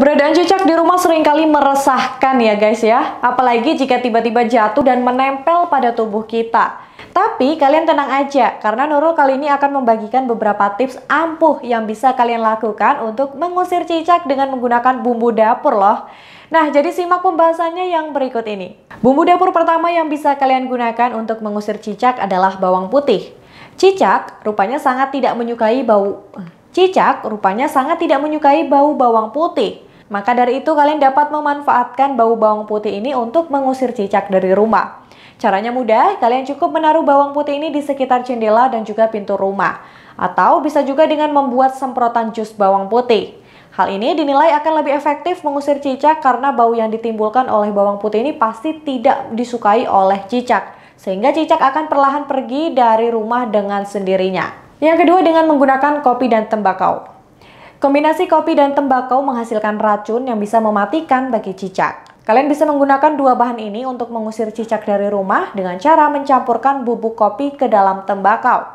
Keberadaan cicak di rumah seringkali meresahkan ya guys ya, apalagi jika tiba-tiba jatuh dan menempel pada tubuh kita. Tapi kalian tenang aja, karena Nurul kali ini akan membagikan beberapa tips ampuh yang bisa kalian lakukan untuk mengusir cicak dengan menggunakan bumbu dapur loh. Nah, jadi simak pembahasannya yang berikut ini. Bumbu dapur pertama yang bisa kalian gunakan untuk mengusir cicak adalah bawang putih. Cicak rupanya sangat tidak menyukai bau Cicak rupanya sangat tidak menyukai bau bawang putih. Maka dari itu kalian dapat memanfaatkan bau bawang putih ini untuk mengusir cicak dari rumah. Caranya mudah, kalian cukup menaruh bawang putih ini di sekitar jendela dan juga pintu rumah. Atau bisa juga dengan membuat semprotan jus bawang putih. Hal ini dinilai akan lebih efektif mengusir cicak karena bau yang ditimbulkan oleh bawang putih ini pasti tidak disukai oleh cicak. Sehingga cicak akan perlahan pergi dari rumah dengan sendirinya. Yang kedua dengan menggunakan kopi dan tembakau. Kombinasi kopi dan tembakau menghasilkan racun yang bisa mematikan bagi cicak. Kalian bisa menggunakan dua bahan ini untuk mengusir cicak dari rumah dengan cara mencampurkan bubuk kopi ke dalam tembakau.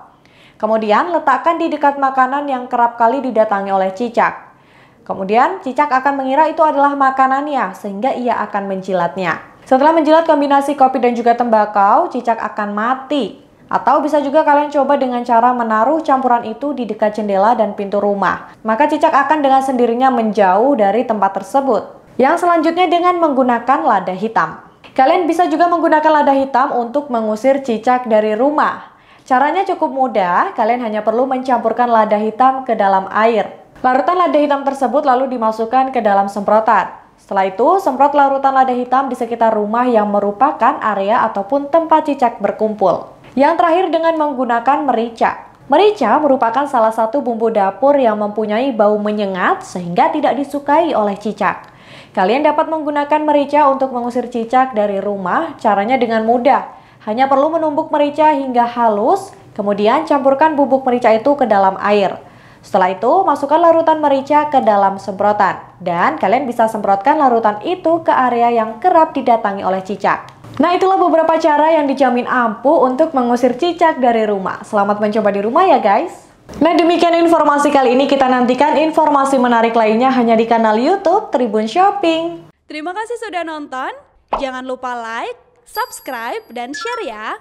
Kemudian letakkan di dekat makanan yang kerap kali didatangi oleh cicak. Kemudian cicak akan mengira itu adalah makanannya sehingga ia akan menjilatnya. Setelah menjilat kombinasi kopi dan juga tembakau, cicak akan mati atau bisa juga kalian coba dengan cara menaruh campuran itu di dekat jendela dan pintu rumah. Maka cicak akan dengan sendirinya menjauh dari tempat tersebut. Yang selanjutnya dengan menggunakan lada hitam. Kalian bisa juga menggunakan lada hitam untuk mengusir cicak dari rumah. Caranya cukup mudah, kalian hanya perlu mencampurkan lada hitam ke dalam air. Larutan lada hitam tersebut lalu dimasukkan ke dalam semprotan. Setelah itu, semprot larutan lada hitam di sekitar rumah yang merupakan area ataupun tempat cicak berkumpul. Yang terakhir dengan menggunakan merica. Merica merupakan salah satu bumbu dapur yang mempunyai bau menyengat sehingga tidak disukai oleh cicak. Kalian dapat menggunakan merica untuk mengusir cicak dari rumah, caranya dengan mudah. Hanya perlu menumbuk merica hingga halus, kemudian campurkan bubuk merica itu ke dalam air. Setelah itu, masukkan larutan merica ke dalam semprotan. Dan kalian bisa semprotkan larutan itu ke area yang kerap didatangi oleh cicak. Nah itulah beberapa cara yang dijamin ampuh untuk mengusir cicak dari rumah. Selamat mencoba di rumah ya guys. Nah demikian informasi kali ini kita nantikan informasi menarik lainnya hanya di kanal Youtube Tribun Shopping. Terima kasih sudah nonton. Jangan lupa like, subscribe, dan share ya.